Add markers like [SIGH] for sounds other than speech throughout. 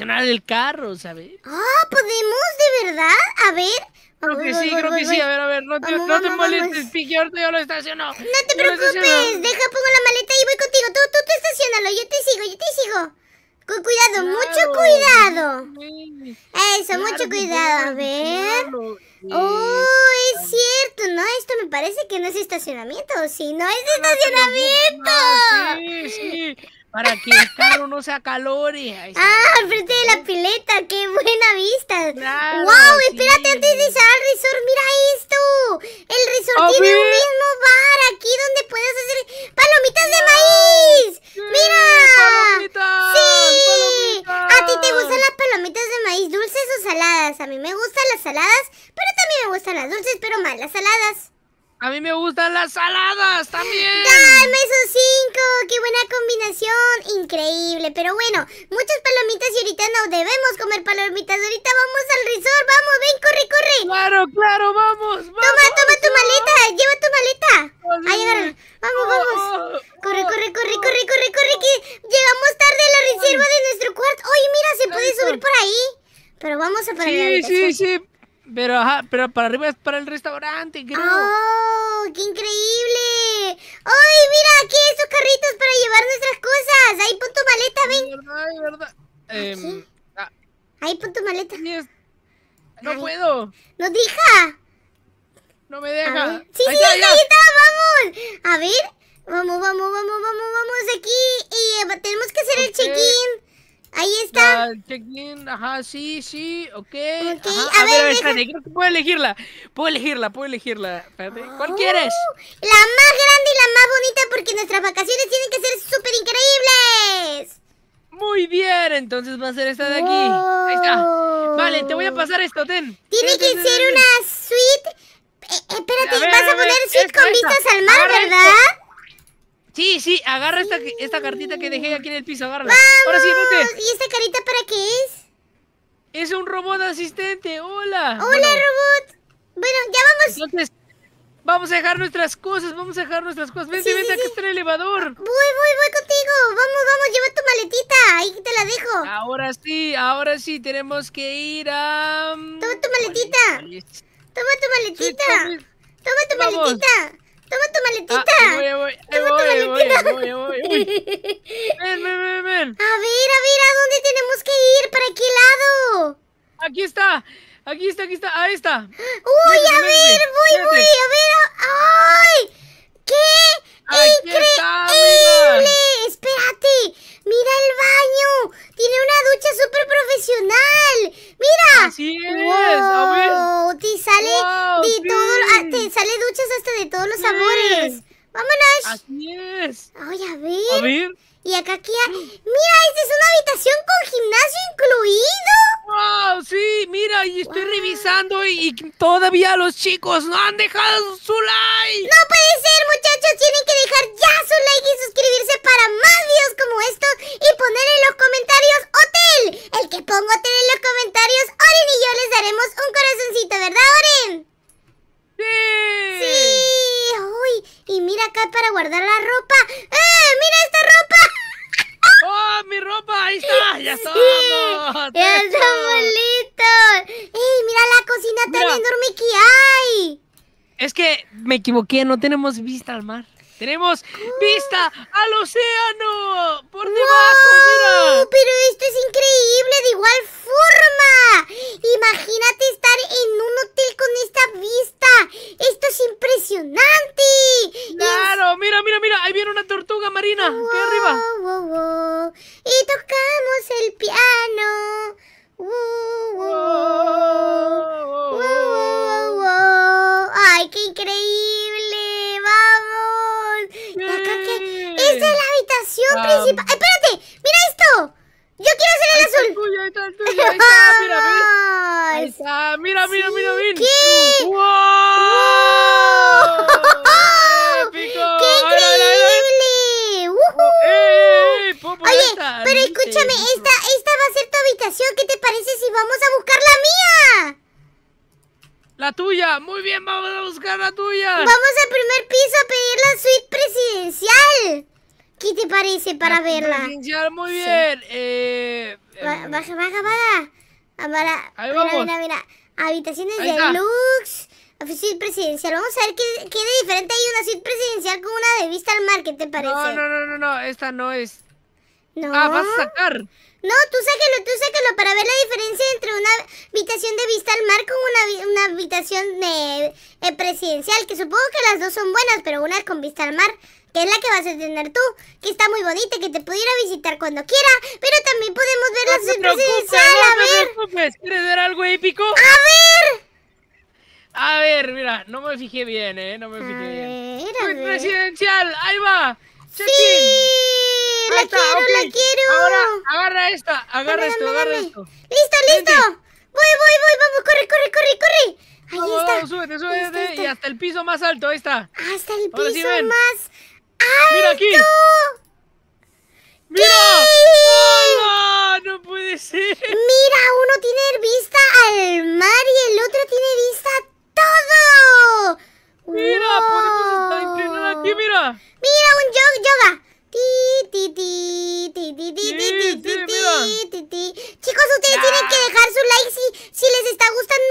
estacionar el carro, ¿sabes? Ah, ¿podemos de verdad? A ver. Creo que sí, creo que sí. A ver, a ver, no te, no te molestes, piqui, ahorita yo lo estaciono. No te preocupes, deja, pongo la maleta y voy contigo. Tú, tú tú estacionalo, yo te sigo, yo te sigo. Con cuidado, mucho cuidado. Eso, mucho cuidado. A ver. oh, es cierto, ¿no? Esto me parece que no es estacionamiento. Si no es estacionamiento. Ah, sí, sí. Para que el carro no se acalore. Ah, frente de la pileta, qué buena vista. wow, espérate antes de salir al resort, mira esto. El resort tiene un mismo bar aquí donde puedes hacer palomitas de maíz. Ah, mira. Palomitas, sí. A ti te gustan las palomitas de maíz dulces o saladas. A mí me gustan las saladas, pero también me gustan las dulces, pero más las saladas. A mí me gustan las saladas también. Dame esos cinco. Qué buena combinación. Increíble. Pero bueno, muchas palomitas y ahorita no debemos comer palomitas. Ahorita vamos al resort. Vamos, ven, corre, corre. Claro, claro, vamos. toma, toma tu maleta. Lleva tu maleta. Pues ahí llegaron. Vamos, vamos. Oh. Corre, corre, corre, corre, corre, corre. Que llegamos tarde a la reserva de nuestro cuarto. Oye, mira, se puede subir por ahí. Pero vamos a parar. Sí, sí, sí. Pero pero para arriba es para el restaurante, creo. ¡Oh! ¡Qué increíble! ¡Ay, mira! Aquí esos carritos para llevar nuestras cosas. Ahí pon tu maleta, ven. Verdad, verdad. Em, ah. Ahí pon tu maleta. No puedo. ¡No deja! No me deja. Sí, sí, ahí está, vamos. A ver, vamos, vamos, vamos, vamos, vamos aquí. Y eh, tenemos que hacer el check-in. Ahí está. check ajá, sí, sí, ok. okay a, ver, puedo elegirla. Puedo elegirla, puedo elegirla. Espérate, ¿cuál oh, quieres? La más grande y la más bonita porque nuestras vacaciones tienen que ser súper increíbles. Muy bien, entonces va a ser esta de aquí. Vale, te voy a pasar esto, ten. Tiene que ser una suite. Eh, eh, espérate, vas a, poner suite con vistas al mar, ¿verdad? Sí, sí, agarra esta, cartita que dejé aquí en el piso, agarra. ¡Vamos! ¿Y esta carita para qué es? Es un robot asistente, hola. Hola, robot. Bueno, ya vamos. vamos a dejar nuestras cosas, vamos a dejar nuestras cosas. Vente, vente, aquí está el elevador. Voy, voy, voy contigo. Vamos, vamos, lleva tu maletita, ahí te la dejo. Ahora sí, ahora sí, tenemos que ir a... Mm, Toma tu maletita. Toma tu maletita. Toma tu maletita. Toma tu maletita. Ah, voy, voy, Toma tu maletita. Ven, ven, ven, A ver, a ver, ¿a dónde tenemos que ir? ¿Para qué lado? Aquí está. Aquí está, aquí está. Ahí está. Uy, a ver, voy, voy. A ver. ¡Ay! ¿Qué? ¡Increíble! ¡Espérate! ¡Mira el baño! ¡Tiene una ducha súper profesional! ¡Mira! ¡Así es! A ver sale duchas hasta de todos los sabores. ¡Vámonos! Así es. a ver. A ver. Y acá aquí ¡Mira! ¡Esta es una habitación con gimnasio incluido! ¡Wow! Ah, sí, mira, y estoy revisando y, todavía los chicos no han dejado su like. ¡No puede ser, muchachos! Tienen que dejar ya su like y suscribirse para más videos como estos y poner en los comentarios ¡Hotel! El que ponga hotel en los comentarios, Oren y yo les guardar la ropa. ¡Eh! ¡Mira esta ropa! [LAUGHS] ¡Oh, mi ropa! ¡Ahí está! ¡Ya estamos! Sí, ¡Ya estamos ¡Ey, mira la cocina tan enorme que hay! Es que me equivoqué, no tenemos vista al mar. Tenemos vista al océano por debajo, Pero esto es increíble de igual forma. Imagínate estar en un hotel con esta vista. Escúchame, esta, esta va a ser tu habitación. ¿Qué te parece si vamos a buscar la mía? La tuya, muy bien, vamos a buscar la tuya. Vamos al primer piso a pedir la suite presidencial. ¿Qué te parece para la verla? Presidencial, muy bien. Eh, em, baja, baja, baja. Ah, para, mira, mira, Habitaciones de deluxe. Suite presidencial. Vamos a ver qué, qué de diferente hay una suite presidencial con una de vista al mar. ¿Qué te parece? No, no, no, no, no. Esta no es. No. Ah, vas a sacar. No, tú sáquelo, tú sáquelo para ver la diferencia entre una habitación de vista al mar con una, una habitación de, presidencial, que supongo que las dos son buenas, pero una es con vista al mar, que es la que vas a tener tú, que está muy bonita, que te pudiera visitar cuando quiera, pero también podemos ver presidencial, a ver. ¿Quieres ver algo épico? ¡A ver! A ver, mira, no me fijé bien, eh, no me fijé bien. A Presidencial, ahí va. ¡Sí! la quiero, la quiero. Ahora, agarra esta, agarra esto, agarra esto. Listo, listo. Voy, voy, voy, vamos, corre, corre, corre, corre. Ahí está. súbete, súbete. Y hasta el piso más alto, ahí está. Ah, hasta el piso más alto. Mira aquí. ¡Mira! ¡Hola! ¡No puede ser! Mira, uno tiene vista al mar y el otro tiene vista a todo. ¡Mira! ¡Wow! ¡Podemos estar aquí, mira! ¡Mira, un yoga! Chicos, ustedes tienen que dejar su like si les está gustando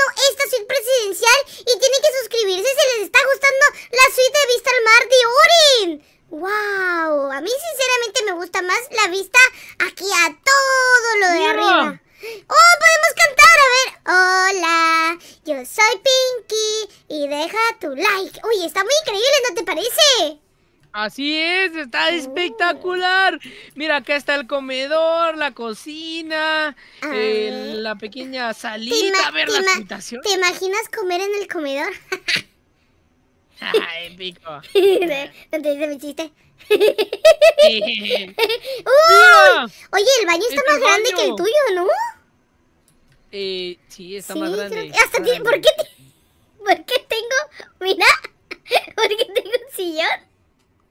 Así es, está espectacular. Mira, acá está el comedor, la cocina, ah. la pequeña salita, a ver la habitación. ¿Te imaginas comer en el comedor? Ay, pico. [LAUGHS] ¿No mi chiste? [LAUGHS] Uy, oye, el baño está más grande que el tuyo, ¿no? Eh, sí, está más grande. Hasta ¿Por, qué [LAUGHS] ¿Por qué tengo? Mira, ¿por qué tengo un sillón?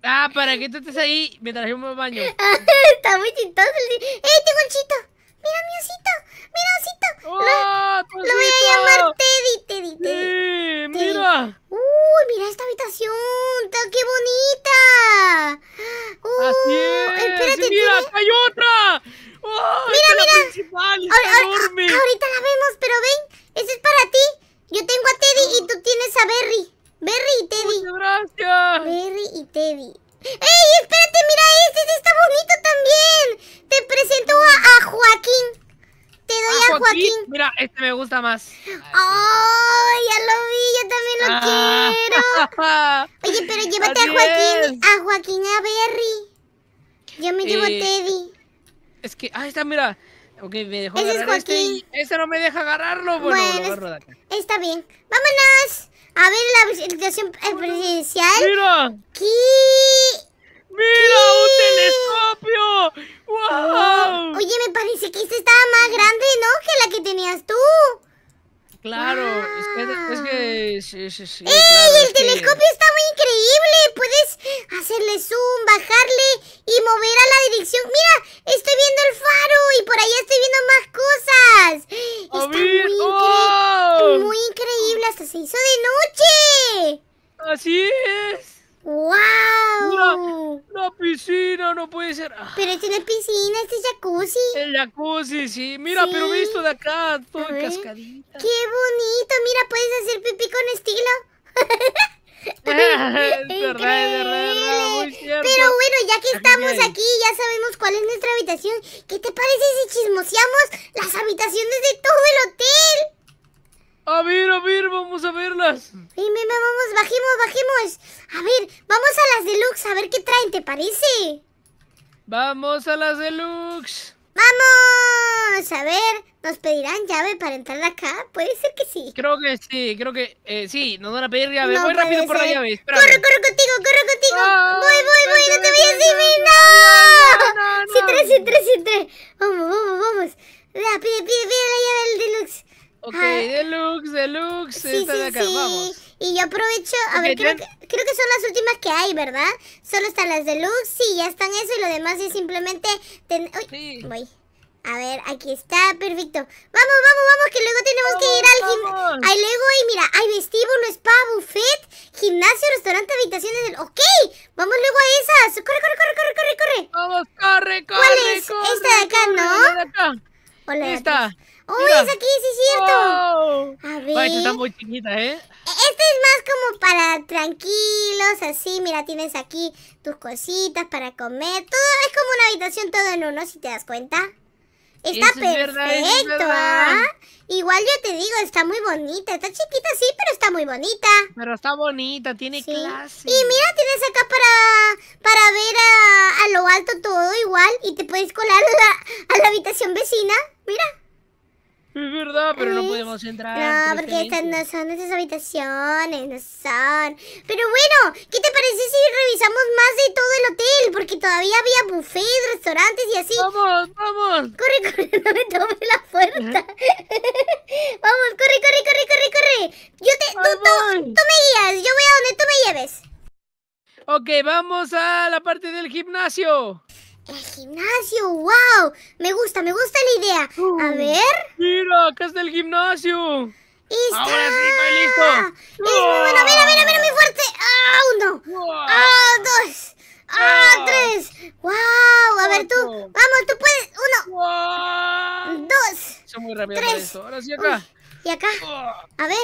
Ah, para que tú estés ahí mientras yo me baño. [LAUGHS] Ah, está muy chistoso. ¡Eh, tengo un chito! ¡Mira mi osito! ¡Mira osito! lo, ¡Ah, voy a llamar Teddy, Teddy, Sí, mira! ¡Uy, mira esta habitación! ¡Qué bonita! ¡Uy! Así es. mira, cayó es que. Ah, está, mira. Ok, me dejó Ese agarrar este no me deja agarrarlo. Bueno, Está bien. Vámonos. A ver la presentación presidencial. ¡Mira! ¿Qué? ¡Mira! ¡Un telescopio! ¡Wow! Oh, oye, me parece que esta estaba más grande, ¿no? Que la que tenías tú. Claro, es que... Ah. ¡Ey! el telescopio está muy increíble. Puedes hacerle zoom, bajarle y mover a la dirección. Mira, estoy viendo el faro y por allá estoy viendo más cosas. Está muy, muy increíble. Hasta se hizo de noche. Así es. ¡Wow! una piscina, no puede ser. Pero tiene no piscina, este es el En sí. Mira, pero visto de acá, todo Qué bonito, mira, puedes hacer pipí con estilo. [LAUGHS] Increíble. Pero bueno, ya que estamos aquí, ya sabemos cuál es nuestra habitación. ¿Qué te parece si chismoseamos las habitaciones de todo el hotel? A ver, a ver, vamos a verlas. vamos, bajemos, bajemos. A ver, vamos a las deluxe, a ver qué traen, ¿te parece? Vamos a las deluxe. ¡Vamos! A ver, ¿nos pedirán llave para entrar acá? Puede ser que sí. Creo que sí, creo que eh, sí, nos van a pedir llave. voy rápido por la llave. Corre, corre contigo, corre contigo. voy, ah, voy, voy, no, te vayas sin mí, no. Sí, tres, sí, tres, sí, tres. Vamos, vamos, vamos. pide, pide, pide la llave del deluxe. Ok, ah. deluxe, deluxe. Sí, está de acá, vamos. Y yo aprovecho, a ver, creo que, creo que, son las últimas que hay, ¿verdad? Solo están las deluxe, sí, ya están eso y lo demás es simplemente... voy. A ver, aquí está, perfecto. Vamos, vamos, vamos, que luego tenemos que ir al gimnasio. Ahí luego, y mira, hay vestíbulo, spa, buffet, gimnasio, restaurante, habitaciones del... ¡Ok! Vamos luego a esas. ¡Corre, corre, corre, corre, corre, corre! Vamos, corre, corre, ¿Cuál es? Esta de acá, ¿no? ¡Oh, es aquí, sí es cierto! A ver... tú muy chiquita, ¿eh? Este es más como para tranquilos, así, mira, tienes aquí tus cositas para comer. Todo es como una habitación todo en uno, si te das cuenta. Está perfecto, ¿ah? Igual yo te digo, está muy bonita. Está chiquita, sí, pero está muy bonita. Pero está bonita, tiene clase. Y mira, tienes acá para, para ver a, a, lo alto todo igual. Y te puedes colar a la habitación vecina. Mira. Es verdad, pero no podemos entrar. No, porque este estas no son esas habitaciones, no son. Pero bueno, ¿qué te parece si revisamos más de todo el hotel? Porque todavía había buffet, restaurantes y así. Vamos, vamos. Corre, corre, [LAUGHS] no me tome la puerta. ¿Eh? vamos, corre, corre, corre, corre, corre. Yo te, tú, tú, tú me guías, yo voy a donde tú me lleves. Ok, vamos a la parte del gimnasio. El gimnasio, wow. Me gusta, me gusta la idea. a ver. Mira, acá está el gimnasio. ¡Está! ¡Ahora sí, estoy listo! ¡Es bueno! ¡Mira, mira, mira muy fuerte! ¡Ah, uno! ¡Ah, dos! ¡Ah, ah. tres! ¡Wow! A ver tú, vamos, tú puedes. Uno. Dos. muy tres. Ahora sí acá. y acá. A ver.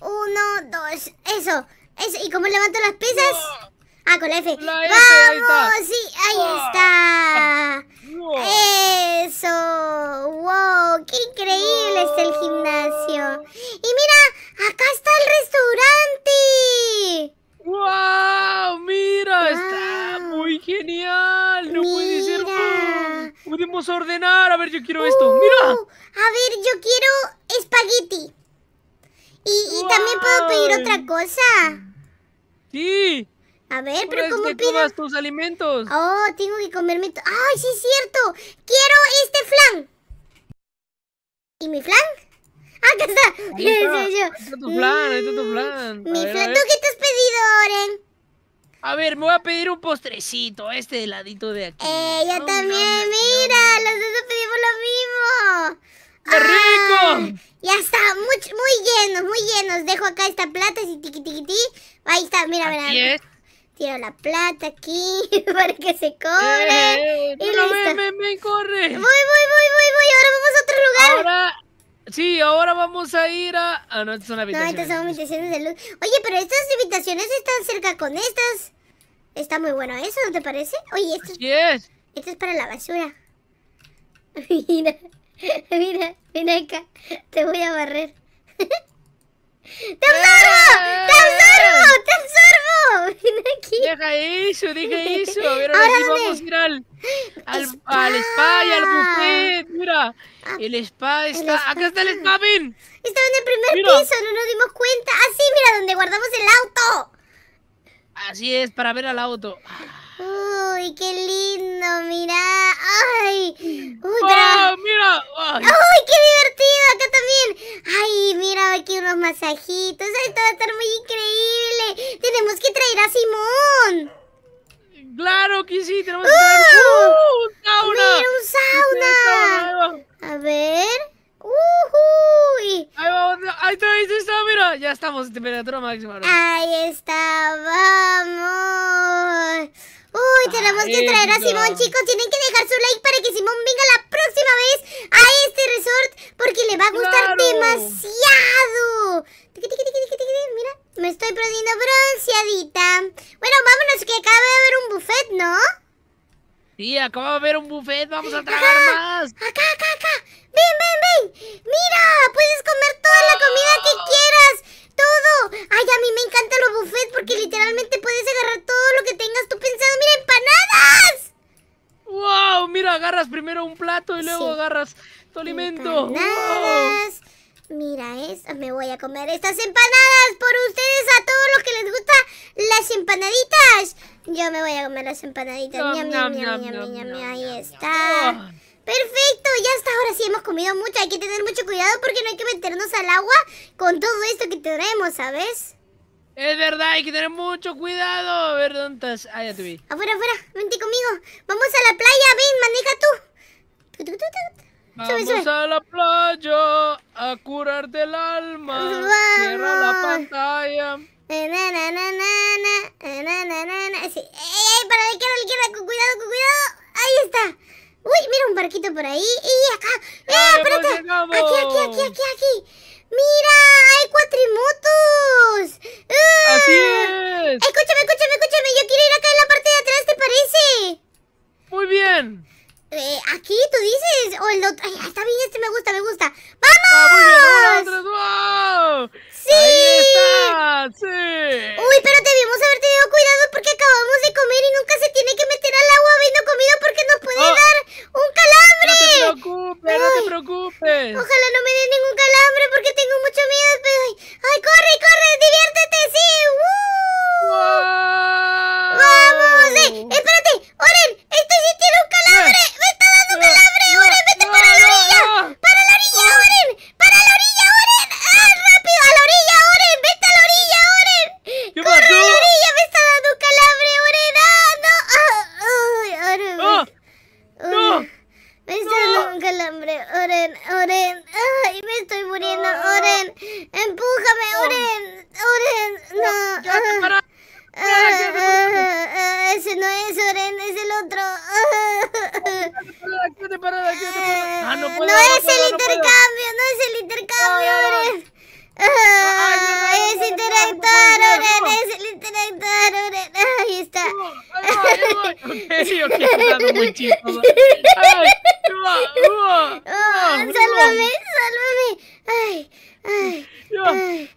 Uno, dos. Eso. Eso. ¿Y cómo levanto las pesas? Ah, con la F. La ¡Vamos! sí, ahí ah. está. Eso. Wow, qué increíble es el gimnasio. Y mira, acá está el restaurante. ¡Wow! Mira, está muy genial. No puede ser. podemos ordenar. A ver, yo quiero esto. Uh, mira. A ver, yo quiero espagueti. Y, y también puedo pedir otra cosa. Sí. A ver, pero, pues, ¿cómo es que pido? tus alimentos. Oh, tengo que comerme... ¡Ay, sí es cierto! ¡Quiero este flan! ¿Y mi flan? ¡Ah, acá está! Ahí está, [LAUGHS] Ahí tu flan, ahí está tu mm, flan. Mi flan, ¿tú qué te has pedido, Oren? A ver, me voy a pedir un postrecito, este heladito de aquí. ¡Eh, yo también! ¡Mira! Los dos pedimos lo mismo. ¡Qué rico! Ah, ya está, muy, llenos, muy llenos. Dejo acá esta plata, así tiqui tiqui Ahí está, mira, mira tiro la plata aquí [LAUGHS] para que se cobre. Eh, eh, y listo. Ven, corre. Voy, voy, voy, voy, voy. Ahora vamos a otro lugar. Ahora, sí, ahora vamos a ir a. Ah, no, estas son habitaciones. No, estas son habitaciones de luz. Oye, pero estas habitaciones están cerca con estas. Está muy bueno eso, ¿no te parece? Oye, esto es. Esto es para la basura. [LAUGHS] Mira, mira, mira acá. Te voy a barrer. [LAUGHS] ¡Te eh, absorbo! ¡Te absorbo! ¡Te absorbo! [LAUGHS] ven aquí. Deja eso, deja eso. ahora [LAUGHS] vamos a ir al, al, spa. al spa y al buffet. Mira, ah, el spa está. Acá está el spa, ven. Estaba en el primer piso, no nos dimos cuenta. Ah, sí, mira, donde guardamos el auto. Así es, para ver al auto. Ah, Uy, qué lindo, mira Ay, uy, ah, mira. Ay. qué divertido, acá también. Ay, mira, aquí unos masajitos. Esto va a estar muy increíble. Tenemos que traer a Simón. Claro que sí, tenemos que ¡Oh! traer uh, un sauna. Mira, un sauna. Simón, chicos, tienen que dejar comer estas empanadas por ustedes, a todos los que les gustan las empanaditas. Yo me voy a comer las empanaditas. ahí está. Perfecto, ya hasta ahora sí hemos comido mucho. Hay que tener mucho cuidado porque no hay que meternos al agua con todo esto que tenemos, ¿sabes? Es verdad, hay que tener mucho cuidado. A ver, ¿dónde estás? Ah, ya te vi. Afuera, afuera, vente conmigo. Vamos a la playa, ven, maneja tú. Vamos a la playa a curar del alma. Cierra la pantalla. Na, para la izquierda, ¡Con cuidado, con cuidado! ¡Ahí está! ¡Uy! Mira un barquito por ahí. ¡Y acá! ¡Eh, espérate! Aquí, aquí, aquí, aquí, aquí. ¡Mira! ¡Hay cuatrimotos! ¡Ah! ¡Así es! está bien no es el intercambio, no, es el intercambio, es el es el interactor Ahí está. [LAUGHS] Ok, ok, sálvame, sálvame. ay, ay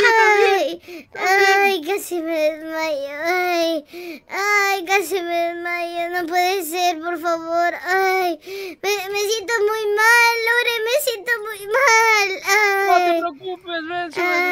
ay, ay, casi me desmayo. Ay, ay, casi me desmayo. No puede ser, por favor. Ay, me, siento muy mal, Lore, me siento muy mal. Ay. No te preocupes, ven,